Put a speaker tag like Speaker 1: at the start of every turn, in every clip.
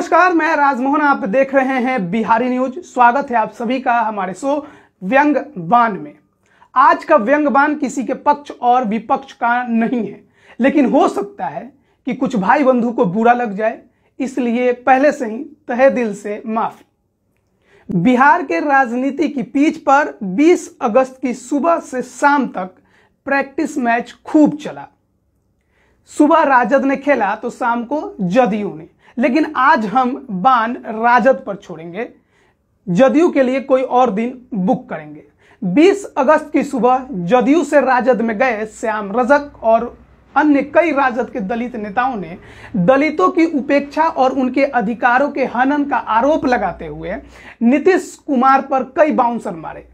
Speaker 1: नमस्कार मैं राजमोहन आप देख रहे हैं बिहारी न्यूज स्वागत है आप सभी का हमारे शो व्यंग बान में आज का व्यंग बान किसी के पक्ष और विपक्ष का नहीं है लेकिन हो सकता है कि कुछ भाई बंधु को बुरा लग जाए इसलिए पहले से ही तहे दिल से माफी बिहार के राजनीति की पीच पर 20 अगस्त की सुबह से शाम तक प्रैक्टिस मैच खूब चला सुबह राजद ने खेला तो शाम को जदयू ने लेकिन आज हम बान राजद पर छोड़ेंगे जदयू के लिए कोई और दिन बुक करेंगे 20 अगस्त की सुबह जदयू से राजद में गए श्याम रजक और अन्य कई राजद के दलित नेताओं ने दलितों की उपेक्षा और उनके अधिकारों के हनन का आरोप लगाते हुए नीतीश कुमार पर कई बाउंसर मारे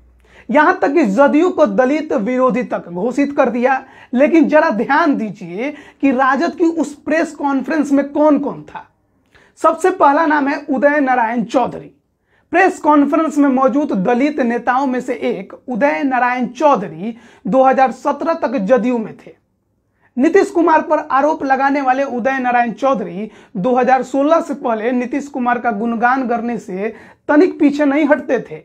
Speaker 1: यहां तक कि जदयू को दलित विरोधी तक घोषित कर दिया लेकिन जरा ध्यान दीजिए कि राजद की उस प्रेस कॉन्फ्रेंस में कौन कौन था सबसे पहला नाम है उदय नारायण चौधरी प्रेस कॉन्फ्रेंस में मौजूद दलित नेताओं में से एक उदय नारायण चौधरी 2017 तक जदयू में थे नीतीश कुमार पर आरोप लगाने वाले उदय नारायण चौधरी 2016 से पहले नीतीश कुमार का गुणगान करने से तनिक पीछे नहीं हटते थे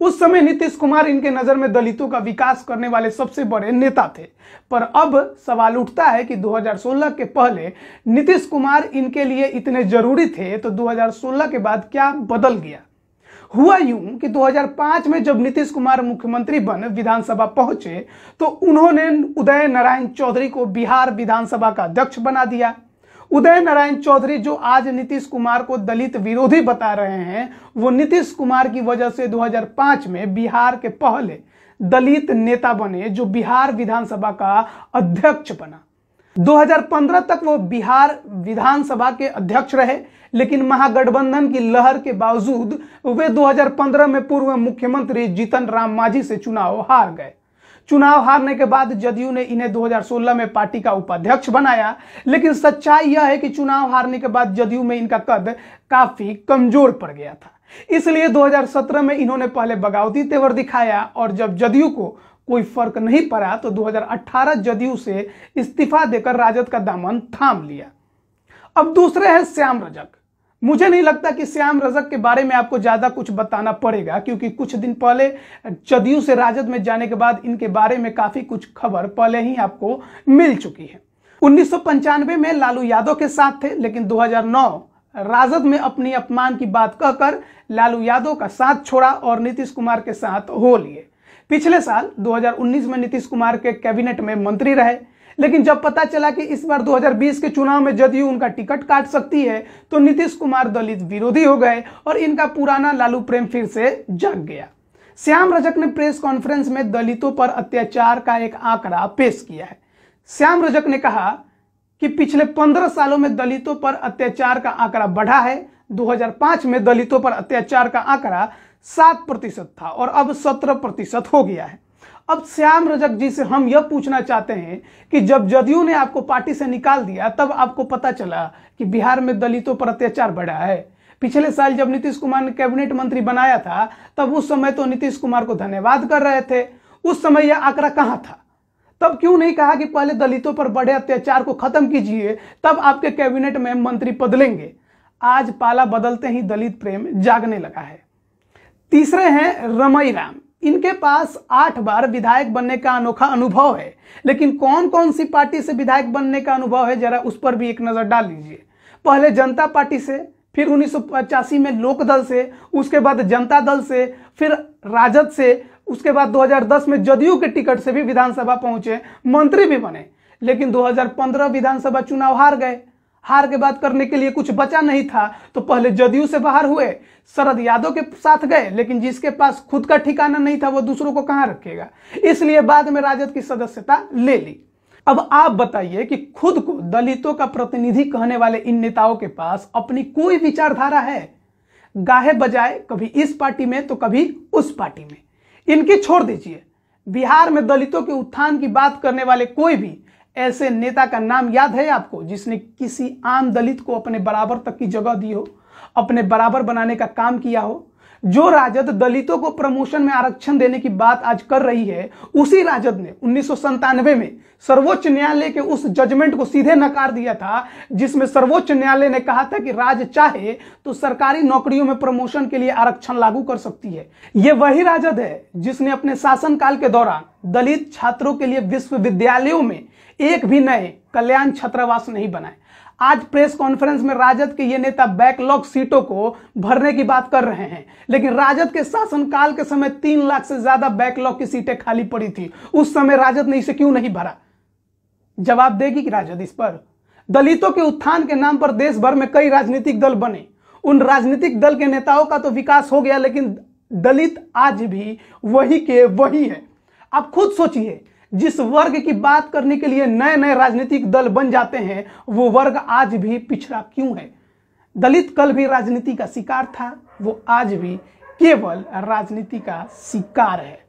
Speaker 1: उस समय नीतीश कुमार इनके नजर में दलितों का विकास करने वाले सबसे बड़े नेता थे पर अब सवाल उठता है कि 2016 के पहले नीतीश कुमार इनके लिए इतने जरूरी थे तो 2016 के बाद क्या बदल गया हुआ यूं कि 2005 में जब नीतीश कुमार मुख्यमंत्री बन विधानसभा पहुंचे तो उन्होंने उदय नारायण चौधरी को बिहार विधानसभा का अध्यक्ष बना दिया उदय नारायण चौधरी जो आज नीतीश कुमार को दलित विरोधी बता रहे हैं वो नीतीश कुमार की वजह से 2005 में बिहार के पहले दलित नेता बने जो बिहार विधानसभा का अध्यक्ष बना 2015 तक वो बिहार विधानसभा के अध्यक्ष रहे लेकिन महागठबंधन की लहर के बावजूद वे 2015 में पूर्व मुख्यमंत्री जीतन राम मांझी से चुनाव हार गए चुनाव हारने के बाद जदयू ने इन्हें 2016 में पार्टी का उपाध्यक्ष बनाया लेकिन सच्चाई यह है कि चुनाव हारने के बाद जदयू में इनका कद काफी कमजोर पड़ गया था इसलिए 2017 में इन्होंने पहले बगावती तेवर दिखाया और जब जदयू को कोई फर्क नहीं पड़ा तो 2018 जदयू से इस्तीफा देकर राजद का दामन थाम लिया अब दूसरे हैं श्याम रजक मुझे नहीं लगता कि श्याम रजक के बारे में आपको ज़्यादा कुछ बताना पड़ेगा क्योंकि कुछ दिन पहले जदयू से राजद में जाने के बाद इनके बारे में काफ़ी कुछ खबर पहले ही आपको मिल चुकी है उन्नीस में लालू यादव के साथ थे लेकिन 2009 राजद में अपनी अपमान की बात कहकर लालू यादव का साथ छोड़ा और नीतीश कुमार के साथ हो लिए पिछले साल 2019 में नीतीश कुमार के कैबिनेट में मंत्री रहे लेकिन जब पता चला कि इस बार 2020 के चुनाव में जदयू उनका टिकट काट सकती है तो नीतीश कुमार दलित विरोधी हो गए और इनका पुराना लालू प्रेम फिर से जाग गया श्याम रजक ने प्रेस कॉन्फ्रेंस में दलितों पर अत्याचार का एक आंकड़ा पेश किया है श्याम रजक ने कहा कि पिछले पंद्रह सालों में दलितों पर अत्याचार का आंकड़ा बढ़ा है 2005 में दलितों पर अत्याचार का आंकड़ा सात प्रतिशत था और अब सत्रह प्रतिशत हो गया है अब श्याम रजक जी से हम यह पूछना चाहते हैं कि जब जदयू ने आपको पार्टी से निकाल दिया तब आपको पता चला कि बिहार में दलितों पर अत्याचार बढ़ा है पिछले साल जब नीतीश कुमार ने कैबिनेट मंत्री बनाया था तब उस समय तो नीतीश कुमार को धन्यवाद कर रहे थे उस समय यह आंकड़ा कहाँ था तब क्यों नहीं कहा कि पहले दलितों पर बढ़े अत्याचार को खत्म कीजिए तब आपके कैबिनेट में मंत्री बदलेंगे आज पाला बदलते ही दलित प्रेम जागने लगा है तीसरे हैं रमई राम इनके पास आठ बार विधायक बनने का अनोखा अनुभव है लेकिन कौन कौन सी पार्टी से विधायक बनने का अनुभव है जरा उस पर भी एक नज़र डाल लीजिए पहले जनता पार्टी से फिर उन्नीस में लोकदल से उसके बाद जनता दल से फिर राजद से उसके बाद 2010 में जदयू के टिकट से भी विधानसभा पहुंचे मंत्री भी बने लेकिन 2015 विधानसभा चुनाव हार गए हार के बाद करने के लिए कुछ बचा नहीं था तो पहले जदयू से बाहर हुए शरद यादव के साथ गए लेकिन जिसके पास खुद का ठिकाना नहीं था वो दूसरों को कहां रखेगा इसलिए बाद में राजद की सदस्यता ले ली अब आप बताइए कि खुद को दलितों का प्रतिनिधि कहने वाले इन नेताओं के पास अपनी कोई विचारधारा है गाहे बजाए कभी इस पार्टी में तो कभी उस पार्टी में इनकी छोड़ दीजिए बिहार में दलितों के उत्थान की बात करने वाले कोई भी ऐसे नेता का नाम याद है आपको जिसने किसी आम दलित को अपने बराबर तक की जगह दी हो अपने बराबर बनाने का काम किया हो जो राजद दलितों को प्रमोशन में आरक्षण देने की बात आज कर रही है उसी राजद ने उन्नीस में सर्वोच्च न्यायालय के उस जजमेंट को सीधे नकार दिया था जिसमें सर्वोच्च न्यायालय ने कहा था कि राज्य चाहे तो सरकारी नौकरियों में प्रमोशन के लिए आरक्षण लागू कर सकती है ये वही राजद है जिसने अपने शासनकाल के दौरान दलित छात्रों के लिए विश्वविद्यालयों में एक भी नए कल्याण छात्रावास नहीं बनाए आज प्रेस कॉन्फ्रेंस में राजद के ये नेता बैकलॉग सीटों को भरने की बात कर रहे हैं लेकिन राजद के शासनकाल के समय तीन लाख से ज्यादा बैकलॉग की सीटें खाली पड़ी थी उस समय राजद ने इसे क्यों नहीं भरा जवाब देगी कि राजद इस पर दलितों के उत्थान के नाम पर देश भर में कई राजनीतिक दल बने उन राजनीतिक दल के नेताओं का तो विकास हो गया लेकिन दलित आज भी वही के वही है आप खुद सोचिए जिस वर्ग की बात करने के लिए नए नए राजनीतिक दल बन जाते हैं वो वर्ग आज भी पिछड़ा क्यों है दलित कल भी राजनीति का शिकार था वो आज भी केवल राजनीति का शिकार है